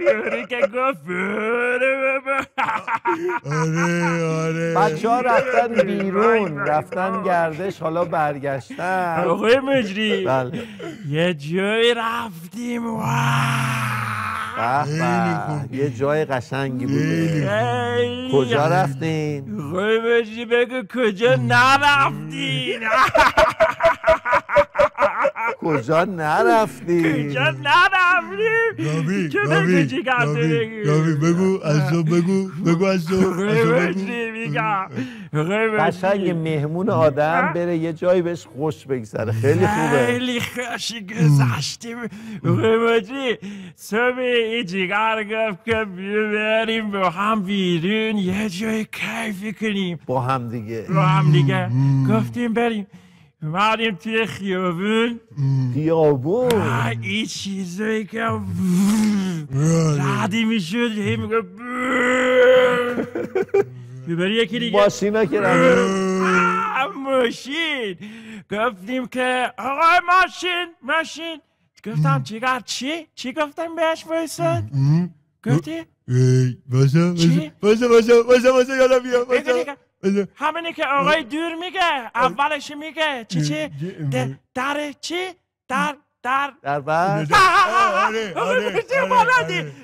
یارو که گفت آره آره بچه ها رفتن بیرون رفتن گردش حالا برگشتن آقای مجری بله. یه جایی رفتیم یه جای قشنگی بود کجا رفتین؟ خوی مجری بگو کجا نرفتین کجا نرفتی کجا نرفتیم رابی که بگو چی رابی بگو از تو بگو بگو از تو قشنگ مهمون آدم بره یه جایی بهش خوش بگذره خیلی خوبه خیلی خوش گذشتیم قیمتی سمی این جیگر گفت که بریم با هم بیرون یه جای کیفی کنیم با هم دیگه با هم دیگه گفتیم بریم اومدیم توی خیابون خیابون این چیزایی که بعدی میشد هی میگه ببری یکی دیگه ها که ماشین گفتیم که آقای ماشین ماشین گفتم چی چی؟ چی گفتم بهش بایستاد؟ گفتی؟ همینی که آقای دور میگه اولش میگه چی چی در چی در در در بر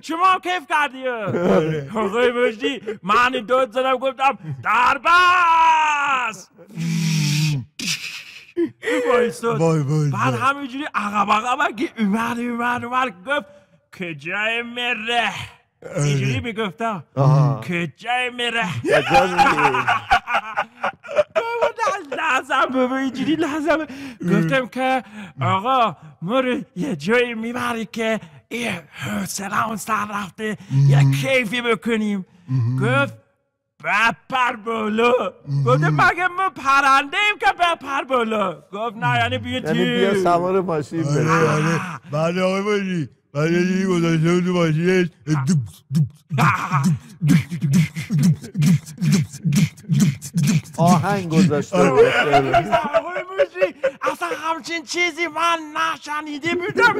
شما کیف کردی آره. آقای مجدی من دوت زدم گفتم در بس باید بعد همینجوری عقب عقب که اومد اومد اومد گفت کجای مره اینجوری آره. میگفتم که جای میره لحظم بابا اینجوری لحظم گفتم که آقا ما رو یه جایی میبری که یه حوصله اون سر رفته یه کیفی بکنیم گفت بپر بالا گفته مگه ما پرنده ایم که بپر بالا گفت نه یعنی بیا تیر یعنی بیا سوار ماشین بره بله آقای بعد آهنگ گذاشته آره. اصلا همچین چیزی من نشنیده بودم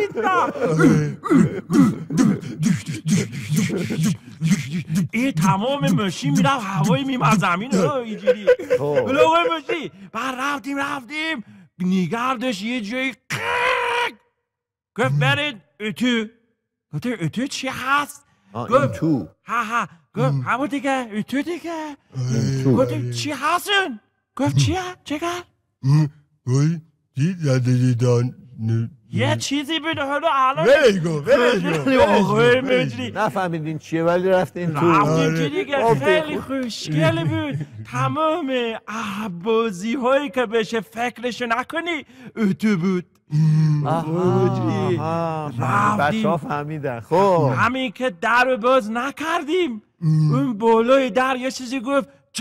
ای تمام ماشین میرم هوایی میم از زمین اینجوری خب. بلوغ ماشین بعد رفتیم رفتیم نگردش یه جایی گفت برید اتو گفت اتو چی هست گفت تو ها ها گفت همون دیگه اتو دیگه گفت چی هستن گفت چیه چیکار گفت چی زدیدان یه چیزی بده حالا الان ویگو ویگو نفهمیدین چیه ولی رفتین تو خیلی خوشگل بود تمام احبازی هایی که بشه فکرشو نکنی اتو بود بچه ها فهمیدن خب همین که در باز نکردیم اون بالای در یه چیزی گفت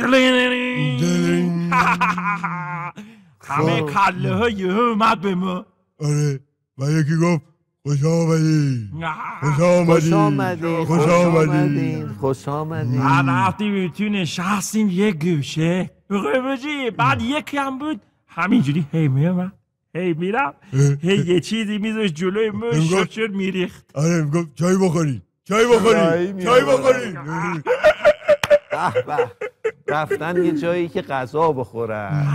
همه خب. کله ها یه اومد به ما آره و یکی گفت خوش آمدی خوش آمدی خوش آمدی خوش آمدین رفتیم تو نشستیم یک گوشه بعد یکی هم بود همینجوری هی میومد هی میرم هی یه چیزی میذاش جلوی مش شد میریخت آره میگم چای بخوری چای بخوری چای بخوری رفتن یه جایی که غذا بخورن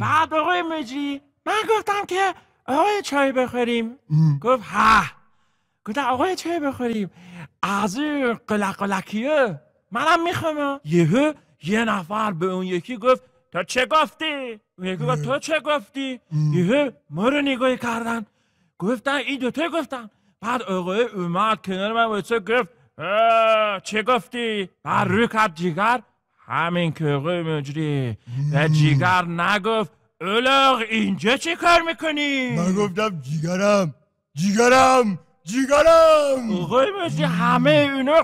بعد آقای مجی، من گفتم که آقای چای بخوریم گفت ها گفت آقای چای بخوریم از قلقلکیه منم میخوام یهو یه نفر به اون یکی گفت تو چه گفتی؟ میگو تو چه گفتی؟ یه ما رو نگاهی کردن گفتن این دوتا گفتن بعد آقای اومد کنار من واسه گفت چه گفتی؟ بعد روی کرد جیگر همین که آقای مجری و جیگر نگفت اولاغ اینجا چه کار میکنی؟ من گفتم جیگرم جیگرم جیگرم آقای مجری همه اونو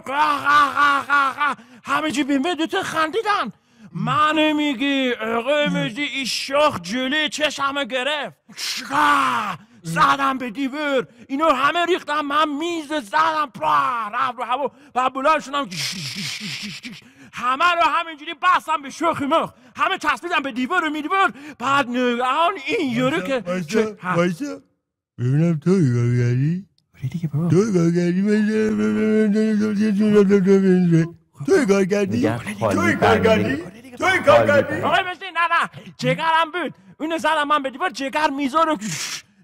همه جی بیمه دوتا خندیدن من میگی اقای مجدی این شاخ جلی چشمه گرفت زدم به دیور اینو همه ریختم من میز زدم پا رفت رو هوا و بلند شدم همه رو همینجوری بستم به شوخ مخ همه چسبیدم به دیور و میدیور بعد نگهان این یورو که ببینم تو گاگری تو گاگری تو گاگری تو گاگری Kolay نه نه، Çekarım بود اون زدم من به دیوار جگر میزان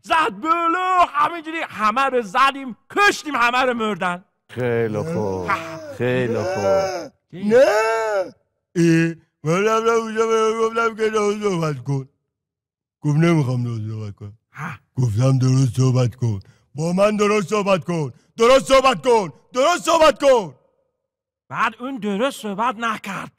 زد بلو همینجوری همه رو زدیم کشتیم همه رو مردن خیلی خوب خیلی خوب نه من گفتم که درست صحبت کن گفت نمیخوام درست صحبت کن گفتم درست صحبت کن با من درست صحبت کن درست صحبت کن درست صحبت کن بعد اون درست صحبت نکرد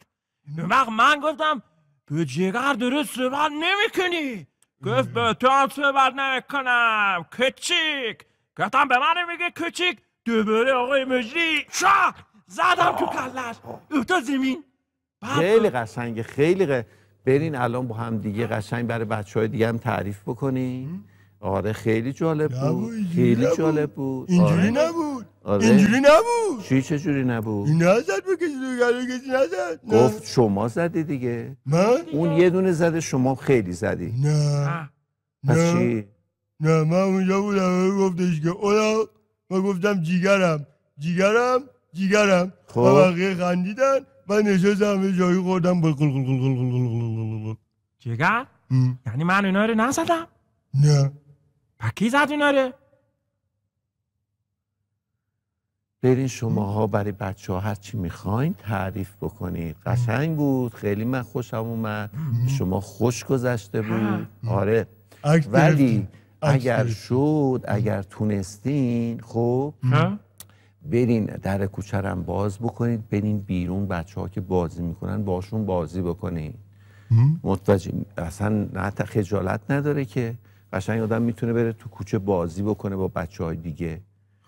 وقت من گفتم به جگر درست صحبت نمیکنی گفت به تو هم صحبت نمیکنم کچیک گفتم به من میگه کچیک دوباره آقای مجری شاه زدم تو کلش افتاد زمین خیلی قشنگه خیلی ق... برین الان با هم دیگه قشنگ برای بچه های دیگه هم تعریف بکنین آره خیلی جالب بود خیلی جالب بود اینجوری آره. نبود آره. اینجوری نبود چی جوری نبود نزد به کسی دیگه کسی نزد گفت شما زدی دیگه من اون یه دونه زده شما خیلی زدی نه پس نه. چی نه من اونجا بودم گفتش که اولا من گفتم جیگرم جیگرم جیگرم خب بقیه خندیدن من نشستم همه جایی خوردم بل یعنی من اینا رو نزدم؟ نه پکی زد اینا برین شماها برای بچه ها هر چی میخواین تعریف بکنید قشنگ بود خیلی من خوشم اومد شما خوش گذشته بود آره ولی اگر شد اگر تونستین خب برین در کوچرم باز بکنید برین بیرون بچه ها که بازی میکنن باشون بازی بکنین متوجه اصلا نه خجالت نداره که قشنگ آدم میتونه بره تو کوچه بازی بکنه با بچه های دیگه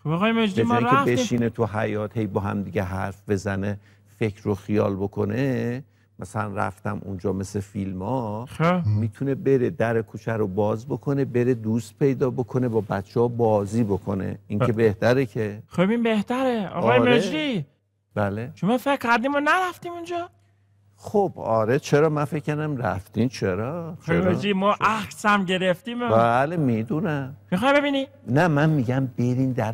خب آقای مجدی ما رفتیم که بشینه تو حیات هی با هم دیگه حرف بزنه فکر رو خیال بکنه مثلا رفتم اونجا مثل فیلم ها خب. میتونه بره در کوچه رو باز بکنه بره دوست پیدا بکنه با بچه ها بازی بکنه این که خب. بهتره که خب این بهتره آقای آره. بله شما فکر کردیم ما نرفتیم اونجا خب آره چرا من فکر کردم رفتین چرا چرا جی ما هم گرفتیم بله میدونم میخوای ببینی نه من میگم برین در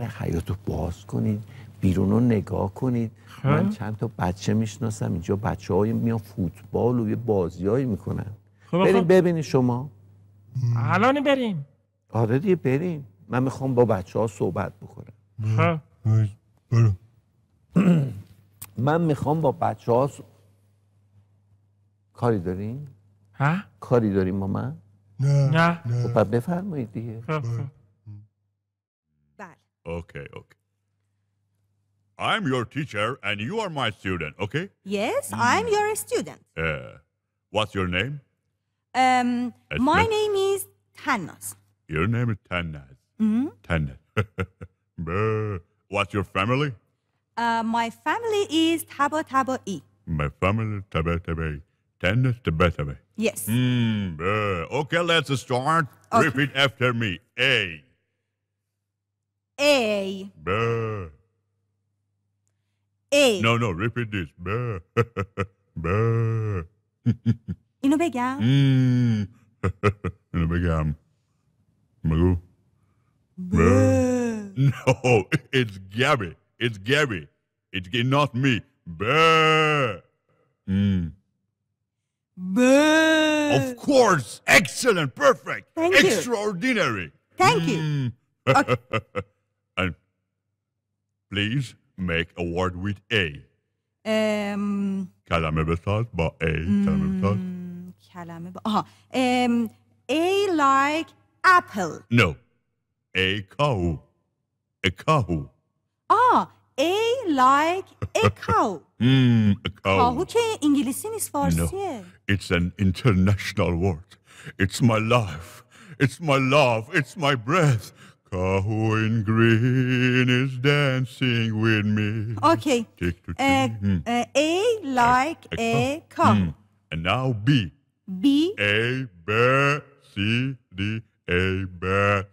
رو باز کنید بیرون رو نگاه کنید خب. من چند تا بچه میشناسم اینجا بچه های میان فوتبال و یه بازیایی میکنن خب بریم ببینید شما الان بریم آره دیگه بریم من میخوام با بچه ها صحبت بکنم خب من میخوام با بچه ها کاری داریم؟ ها؟ کاری داریم نه نه خب بفرمایید دیگه بله اوکی اوکی I'm your teacher and you are my student, okay? Yes, I'm mm. your student. Uh, what's your name? Um, my name is Tannaz. Your name is Tannaz. mm mm-hmm. Tannaz. what's your family? Uh, my family is Tabo Tabo E. My family is Tabo Tabo E. Tennis the best of it. Yes. Mm, uh, okay, let's start. Okay. Repeat after me. A. A. B. A. No, no, repeat this. B. B. Ino begam. Mm. Ino begam. Magoo. B. No, it's Gabby. It's Gabby. It's not me. B. Mm. Boo. Of course. Excellent. Perfect. Thank Extraordinary. You. Thank mm. you. Okay. and please make a word with A. Um, کلمه بساز A. کلمه بساز. کلمه Um, A like apple. No. A cow. A cow. Ah, a like a cow. mm, a cow. Kahu که انگلیسی نیست فارسیه. No, it's an international word. It's my life. It's my love. It's my breath. Kahu in green is dancing with me. Okay. Take tick, uh, uh, a like a, a, a cow. Mm. And now B. B. A, B, C, D, A, B,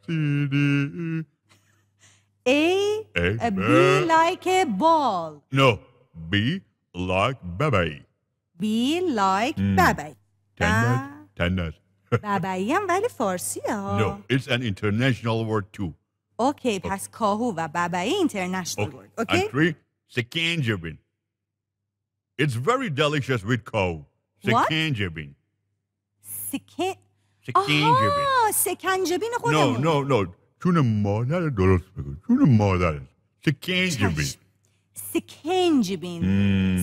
C, D, E. A, a B like a ball. No, B like baby. B like mm. baby. Tennis, tennis. بابایی هم ولی فارسی ها No, it's an international word too okay, okay. پس کاهو و بابایی international okay. word okay? And three, سکنجبین It's very delicious with cow. سکنجبین سکن... سکنجبین آها سکنجبین خودمون No, no, no چون مادر درست بگو چون مادر سکنج بین سکنج بین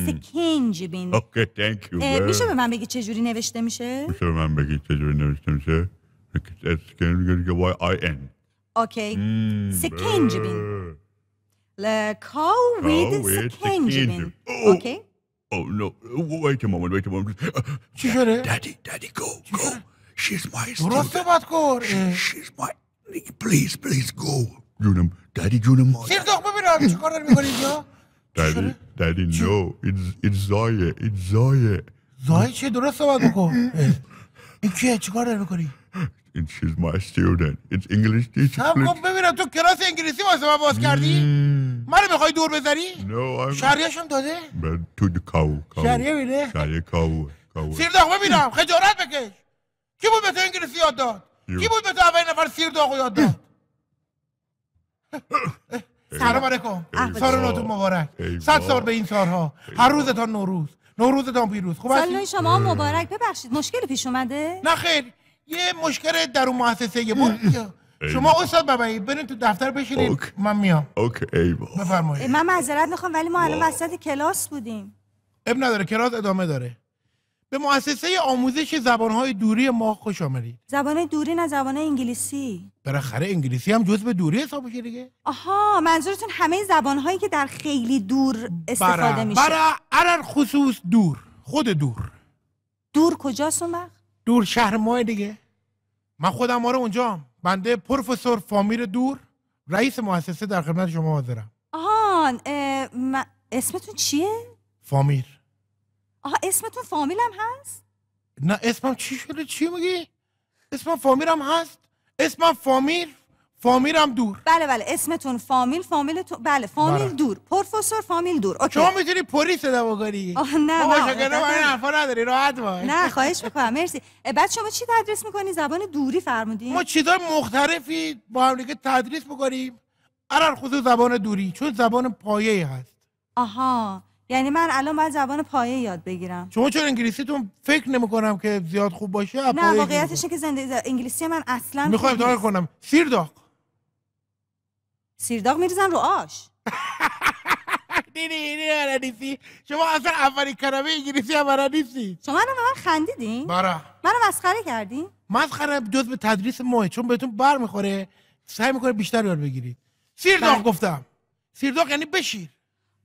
سکنج بین اوکی تانک یو میشه به من بگی چه جوری نوشته میشه میشه به من بگی چه جوری نوشته میشه سکنج بین وای آی ان اوکی سکنج بین ل کاو وید سکنج بین oh. اوکی Oh no, wait a moment, wait a moment. چی شده؟ Daddy, daddy, go, go. She's my student. درست صحبت کن. She's my میگه پلیز پلیز گو جونم دادی جونم مادر سیر سرداخ ببینم چه کار داری میکنی اینجا دادی دادی نو این زایه این زایه زایه چه درست صحبت بکن این کیه چه کار داری میکنی این چیز ما student این انگلیش دیچه هم کن ببینم تو کلاس انگلیسی واسه من باز کردی منو میخوای دور بذاری no, شهریهش هم داده تو کاو شهریه بینه شهریه کاو سیر سیرداخ ببینم خجارت بکش کی بود به تو انگلیسی یاد داد کی بود به تو اول نفر سیر و یاد داد سلام علیکم سال مبارک صد سال به این سالها هر روزتان نوروز نوروزتان پیروز خوب هستی؟ سال شما مبارک ببخشید مشکل پیش اومده؟ نه خیر یه مشکل در اون محسسه یه بود شما استاد بابایی برین تو دفتر بشینید من میام اوکی بفرمایید من معذرت میخوام ولی ما الان وسط کلاس بودیم اب نداره کلاس ادامه داره به مؤسسه آموزش زبانهای دوری ما خوش آمدید زبان دوری نه زبان انگلیسی بالاخره انگلیسی هم به دوری حساب میشه دیگه آها منظورتون همه زبانهایی که در خیلی دور استفاده میشه برا عرر خصوص دور خود دور دور کجاست اون وقت دور شهر ما دیگه من خودم آره اونجام بنده پروفسور فامیر دور رئیس مؤسسه در خدمت شما حاضرم آهان اسمتون چیه فامیر آها اسمتون فامیلم هست نه اسمم چی شده چی میگی اسمم فامیلم هست اسمم فامیل فامیلم دور بله بله اسمتون فامیل تو بله فامیل بله. دور پروفسور فامیل دور اوکی شما میتونی پلیس دماغاری آه نه که نه نداری راحت باش نه خواهش میکنم مرسی بعد شما چی تدریس میکنی زبان دوری فرمودین ما چیزای مختلفی با هم دیگه تدریس میکنیم علل خصوص زبان دوری چون زبان پایه هست آها یعنی من الان باید زبان پایه یاد بگیرم شما چون انگلیسیتون فکر نمیکنم که زیاد خوب باشه نه واقعیتش که زندگی انگلیسی من اصلا میخوام امتحان کنم سیرداغ سیرداغ میریزن رو آش دیدی اینی نیستی شما اصلا اولین کلمه انگلیسی هم نیستی شما رو من خندیدین برا منو مسخره کردین مسخره جز به تدریس ماه چون بهتون بر میخوره سعی میکنه بیشتر یاد بگیرید سیرداغ بله. گفتم سیرداغ یعنی بشیر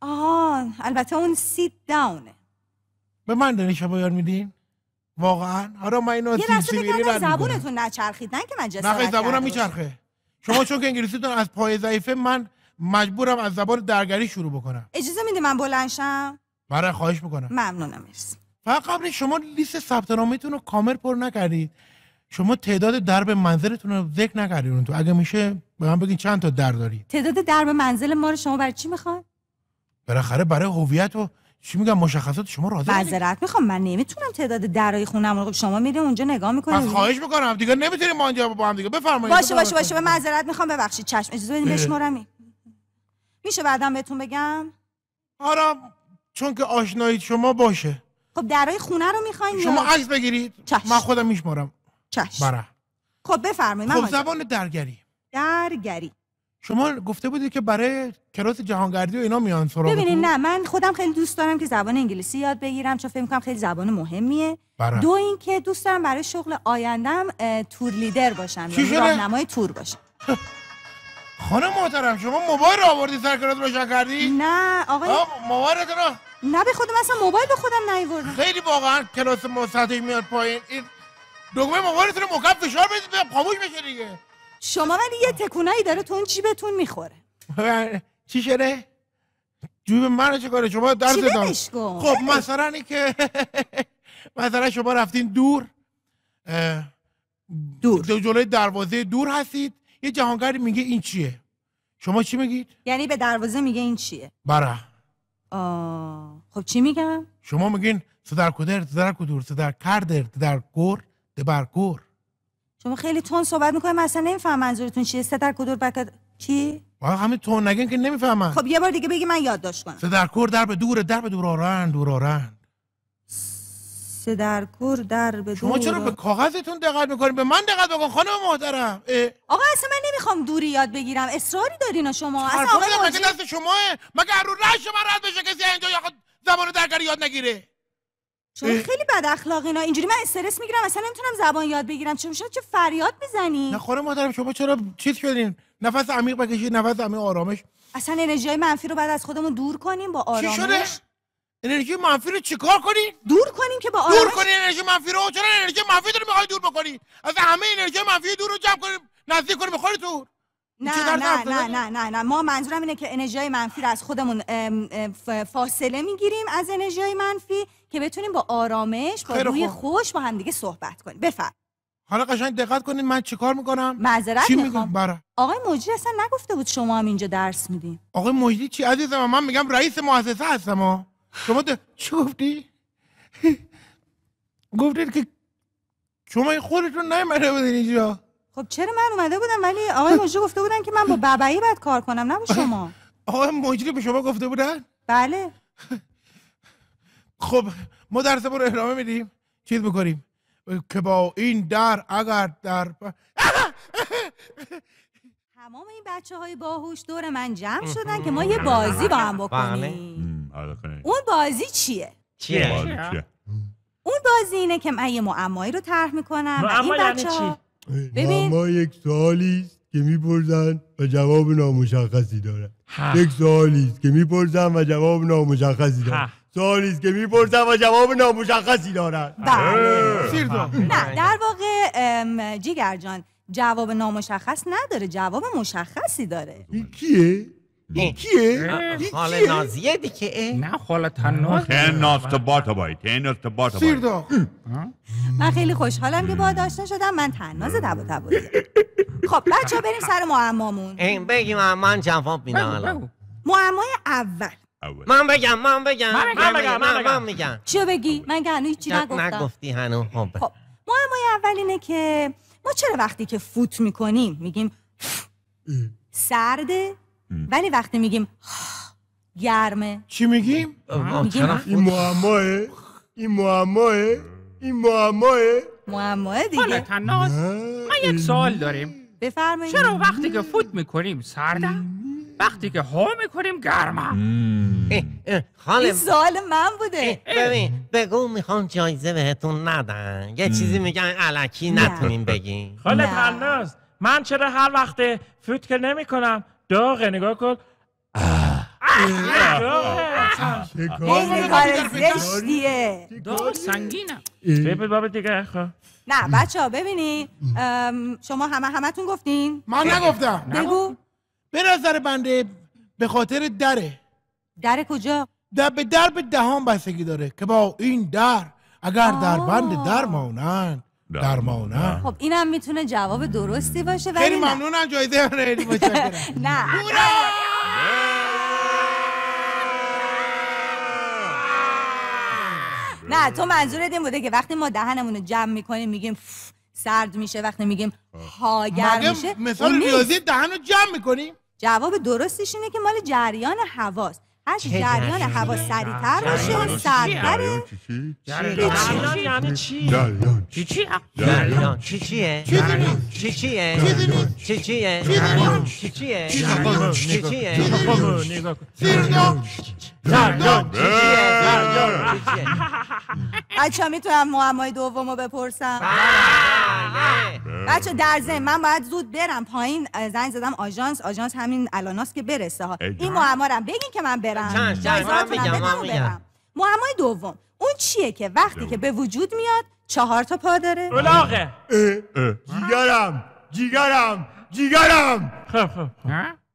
آه البته اون سیت داونه به من داری شما یار میدین واقعا حالا آره، من اینو یه لحظه بگم زبونتون نچرخید نه که من جسارت نه زبونم میچرخه شما چون که انگلیسیتون از پای ضعیفه من مجبورم از زبان درگری شروع بکنم اجازه میده من بلند شم برای آره، خواهش میکنم ممنونم مرسی فقط قبل شما لیست ثبت رو کامل پر نکردید شما تعداد درب منزلتون رو ذکر نکردید اون تو اگه میشه به من بگین چند تا در دارید تعداد درب منزل ما رو شما برای چی میخواد براخره برای هویت و چی میگم مشخصات شما راضی معذرت میخوام من نمیتونم تعداد درای خونم رو شما میره اونجا نگاه میکنید من خواهش میکنم دیگه نمیتونیم ما اینجا با هم دیگه بفرمایید باشه باشه باشه به معذرت میخوام ببخشید چشم اجازه بدید بشمارم میشه بعدا بهتون بگم آره چون که آشنایید شما باشه خب درای خونه رو میخواین شما عکس بگیرید چشم. من خودم میشمارم چش برا خب بفرمایید خب زبان درگری درگری شما گفته بودی که برای کلاس جهانگردی و اینا میان سراغ ببینید نه من خودم خیلی دوست دارم که زبان انگلیسی یاد بگیرم چون فکر کنم خیلی زبان مهمیه برای. دو اینکه دوست دارم برای شغل آیندم تور لیدر باشم یا یعنی راهنمای تور باشم خانم محترم شما موبایل آوردی سر کلاس روشن کردی نه آقای موبایل رو نه به خودم اصلا موبایل به خودم نیوردم خیلی واقعا کلاس ما میاد پایین این دکمه موبایلتون رو مکعب فشار بدید خاموش بشه دیگه شما ولی یه تکونایی داره تو جیبتون میخوره چی شده؟ جیب من چه کاره شما درد دادم خب مثلا اینکه که مثلا شما رفتین دور دور دو جلوی دروازه دور هستید یه جهانگرد میگه این چیه شما چی میگید؟ یعنی به دروازه میگه این چیه برا خب چی میگم؟ شما میگین در کدر صدر کدور صدر کردر در گور بر گور شما خیلی تون صحبت میکنید من اصلا نمیفهم منظورتون چیه در کدور کی؟ چی همین تون نگین که نمیفهمم خب یه بار دیگه بگی من یادداشت کنم سه در به دور در به سه آرن سه در به دور شما چرا به کاغذتون دقت میکنید به من دقت بکن خانم محترم آقا اصلا من نمیخوام دوری یاد بگیرم اصراری دارین شما اصلا آقا مگه دست شماه مگه رو رش من رد بشه کسی اینجا زبان درگری یاد نگیره شما خیلی بد اخلاقی اینا اینجوری من استرس میگیرم اصلا نمیتونم زبان یاد بگیرم چه میشه چه فریاد میزنی نه خانم محترم شما چرا چیز شدین نفس عمیق بکشید نفس عمیق آرامش اصلا انرژی منفی رو بعد از خودمون دور کنیم با آرامش چی شده انرژی منفی رو چیکار کنی دور کنیم که با آرامش دور کنی انرژی منفی رو چرا انرژی منفی رو میخوای دور بکنی از همه انرژی منفی دور رو جمع کنیم نزدیک کنیم دور نه نه نه نه نه نه ما منظورم اینه که انرژی منفی رو از خودمون فاصله میگیریم از انرژی منفی که بتونیم با آرامش با روی خوش با دیگه صحبت کنیم بفرم حالا قشنگ دقت کنید من چیکار میکنم معذرت چی میگم برا آقای مجری اصلا نگفته بود شما هم اینجا درس میدین آقای مجری چی عزیزم من میگم رئیس مؤسسه هستم شما ده... چی گفتی گفتید که شما خودتون نمیره بودین اینجا خب چرا من اومده بودم ولی آقای خب. مجری گفته بودن که من با بابایی باید کار کنم نه با شما آقای مجری به شما گفته بودن بله خب ما در رو احرامه میدیم چیز بکنیم که با این در اگر در تمام این بچه های باهوش دور من جمع شدن که ما یه بازی با هم بله. بکنیم اون بازی چیه؟ چیه؟ اون بازی اینه که من یه معمایی رو طرح میکنم این یعنی بچه ببین ما یک سوالی است که میپرسن و جواب نامشخصی داره. یک سوالی است که میپرسن و جواب نامشخصی داره. سوالی است که میپرسن و جواب نامشخصی داره بله. بله. بله. نه در واقع جیگر جان جواب نامشخص نداره جواب مشخصی داره کیه کیه؟ خاله نازیه دیگه نه حالت ناز تن ناز باید تن ناز باید سیردار من خیلی خوشحالم که با داشته شدم من تناز تبا تبا خب بچه ها بریم سر معمامون این بگی من جواب میدم الان معمای اول من بگم من بگم من بگم من بگم میگم چه بگی من که هنوز چی نگفتم نگفتی هنوز خب. خب معمای اول اینه که ما چرا وقتی که فوت میکنیم میگیم سرده ولی وقتی میگیم گرمه چی میگیم؟ این معماه این معماه این معماه معماه دیگه تناز من یک سوال داریم بفرمایید چرا وقتی که فوت میکنیم سرده وقتی که ها میکنیم گرمه این سوال من بوده ببین بگو میخوام جایزه بهتون ندن یه چیزی میگن علکی نتونیم بگیم خاله تناز من چرا هر وقت فوت که نمیکنم داغه نگاه کن خیلی کار زشتیه سنگینم ببین بابا دیگه خب. نه بچه ها ببینی شما همه همتون گفتین من نگفتم بگو به نظر بنده به خاطر دره در کجا؟ در به در به دهان بستگی داره که با این در اگر در بند در مانند در خب اینم میتونه جواب درستی باشه ولی خیلی ممنونم جایزه خیلی متشکرم نه نه تو منظورت این بوده که وقتی ما دهنمون رو جمع میکنیم میگیم سرد میشه وقتی میگیم هاگر میشه مثال ریاضی دهن رو جمع میکنیم جواب درستش اینه که مال جریان هواست اش جریان هوا سریعتر باشه جریان چی؟ جریان چی چی؟ جریان چی چی چی جریان چی جریان چی بچه ها میتونم معمای دوم رو بپرسم بچه در چی من باید زود برم پایین زنگ زدم آژانس آژانس همین الاناست که برسه ها این معما بگین که من برم برم چند دوم اون چیه که وقتی که به وجود میاد چهار تا پا داره الاغه جیگرم جیگرم جیگرم خب، خب، خب.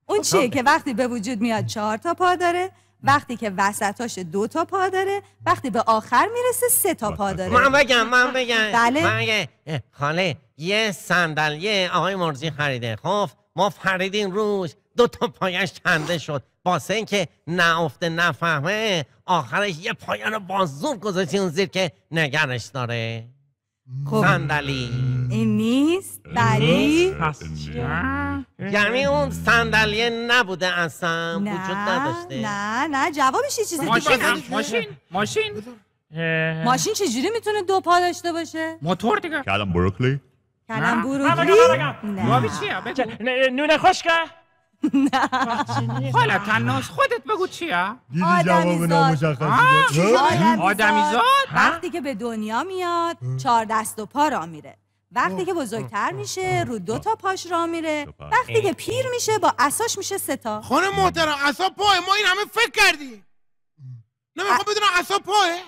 اون چیه که وقتی به وجود میاد چهار تا پا داره وقتی که وسطاش دو تا پا داره وقتی به آخر میرسه سه تا پا داره من بگم من بگم بله خاله یه صندلی آقای مرزی خریده خب ما فریدین روش دو تا پایش کنده شد واسه اینکه نافته نفهمه آخرش یه پایان زور گذاشتی اون زیر که نگرش داره خب. صندلی این نیست بری یعنی اون صندلی نبوده اصلا وجود نداشته نه نه جوابش یه چیزی ماشین ماشین ماشین ماشین چجوری میتونه دو پا داشته باشه موتور دیگه کلم بروکلی کلم بروکلی نه نه نه حالا تناز خودت بگو چیه؟ دیدی جواب نامشخصی آدمیزاد وقتی که به دنیا میاد چهار دست و پا را میره وقتی که بزرگتر میشه رو دو تا پاش را میره وقتی که پیر میشه با اساش میشه سه تا خانه محترم اسا پای ما این همه فکر کردی نه میخوام بدونم اسا پایه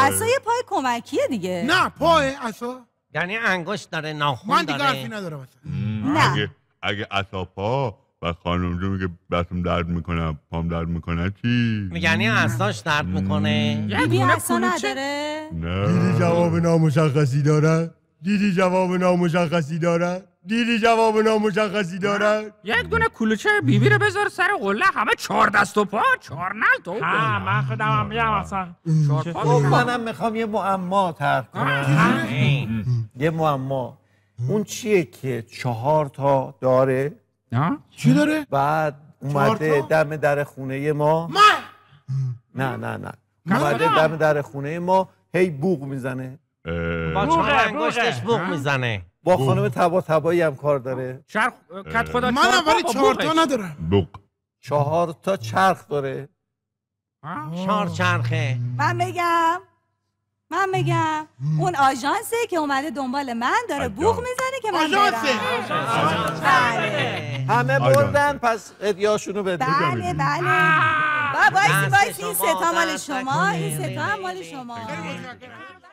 اسا یه پای کمکیه دیگه نه پای اسا یعنی انگشت داره ناخن داره من دیگه حرفی ندارم نه اگه اگه پا و خانم جو میگه بسم درد میکنه پام درد میکنه چی میگنی یعنی اصلاش درد میکنه یعنی بیبی اصلا نداره دیدی جواب نامشخصی داره دیدی جواب نامشخصی داره دیدی جواب نامشخصی داره یک دونه کلوچه بیبی رو بذار سر قله همه چهار دست و پا چهار نل تو ها من خودم هم میام اصلا منم میخوام یه معما طرح کنم یعنی یه معما اون چیه که چهار تا داره چی داره بعد اومده دم در خونه ما ما؟ نه نه نه اومده دم در خونه ما هی بوق میزنه چهار انگشتش بوق میزنه با خانم تبا تبایی هم کار داره چرخ کت خدا من ولی چهار تا ندارم بوق چهار تا چرخ داره چهار چرخه من بگم من میگم اون آژانسه که اومده دنبال من داره بوغ میزنه که من برم بله. همه بردن پس ادیاشونو بده بله بله بابا بایسی این ستا مال شما این ستا مال شما